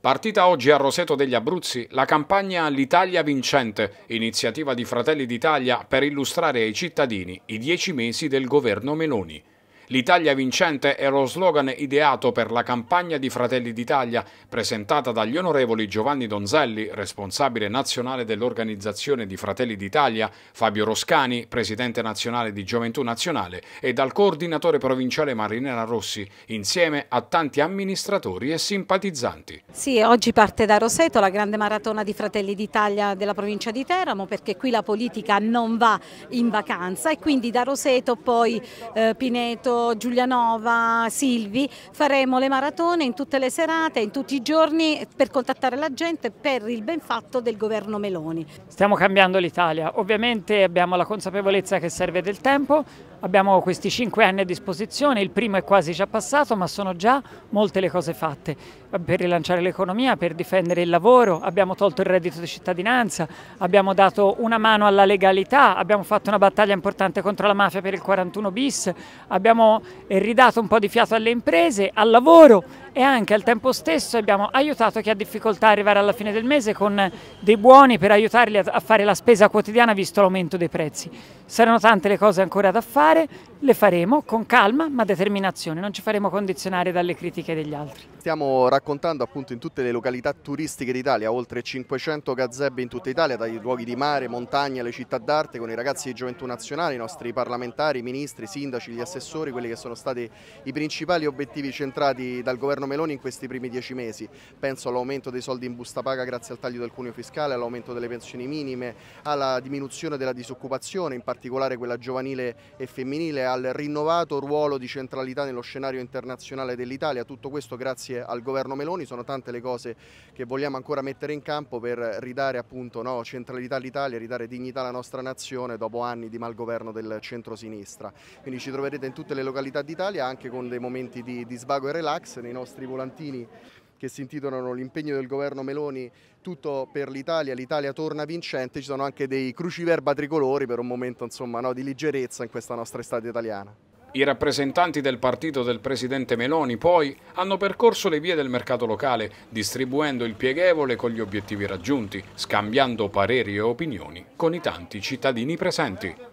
Partita oggi a Roseto degli Abruzzi la campagna L'Italia vincente, iniziativa di Fratelli d'Italia per illustrare ai cittadini i dieci mesi del governo Meloni. L'Italia vincente è lo slogan ideato per la campagna di Fratelli d'Italia, presentata dagli onorevoli Giovanni Donzelli, responsabile nazionale dell'organizzazione di Fratelli d'Italia, Fabio Roscani, presidente nazionale di Gioventù Nazionale, e dal coordinatore provinciale Marinera Rossi, insieme a tanti amministratori e simpatizzanti. Sì, oggi parte da Roseto la grande maratona di Fratelli d'Italia della provincia di Teramo, perché qui la politica non va in vacanza e quindi da Roseto poi eh, Pineto, Giulianova, Silvi, faremo le maratone in tutte le serate, in tutti i giorni per contattare la gente per il ben fatto del governo Meloni. Stiamo cambiando l'Italia, ovviamente abbiamo la consapevolezza che serve del tempo, abbiamo questi cinque anni a disposizione, il primo è quasi già passato ma sono già molte le cose fatte per rilanciare l'economia, per difendere il lavoro, abbiamo tolto il reddito di cittadinanza, abbiamo dato una mano alla legalità, abbiamo fatto una battaglia importante contro la mafia per il 41 bis, abbiamo e ridato un po' di fiato alle imprese, al lavoro e anche al tempo stesso abbiamo aiutato chi ha difficoltà a arrivare alla fine del mese con dei buoni per aiutarli a fare la spesa quotidiana visto l'aumento dei prezzi. Saranno tante le cose ancora da fare, le faremo con calma ma determinazione, non ci faremo condizionare dalle critiche degli altri. Stiamo raccontando appunto in tutte le località turistiche d'Italia, oltre 500 gazebbe in tutta Italia, dai luoghi di mare, montagna, le città d'arte, con i ragazzi di Gioventù Nazionale, i nostri parlamentari, i ministri, i sindaci, gli assessori, quelli che sono stati i principali obiettivi centrati dal governo governo Meloni in questi primi dieci mesi. Penso all'aumento dei soldi in busta paga grazie al taglio del cuneo fiscale, all'aumento delle pensioni minime, alla diminuzione della disoccupazione, in particolare quella giovanile e femminile, al rinnovato ruolo di centralità nello scenario internazionale dell'Italia. Tutto questo grazie al governo Meloni, sono tante le cose che vogliamo ancora mettere in campo per ridare appunto, no, centralità all'Italia, ridare dignità alla nostra nazione dopo anni di malgoverno del centro-sinistra. Quindi ci troverete in tutte le località d'Italia anche con dei momenti di, di svago e relax nei nostri nostri volantini che si intitolano L'impegno del governo Meloni, tutto per l'Italia, l'Italia torna vincente, ci sono anche dei cruciverba tricolori per un momento insomma, no, di leggerezza in questa nostra estate italiana. I rappresentanti del partito del presidente Meloni poi hanno percorso le vie del mercato locale, distribuendo il pieghevole con gli obiettivi raggiunti, scambiando pareri e opinioni con i tanti cittadini presenti.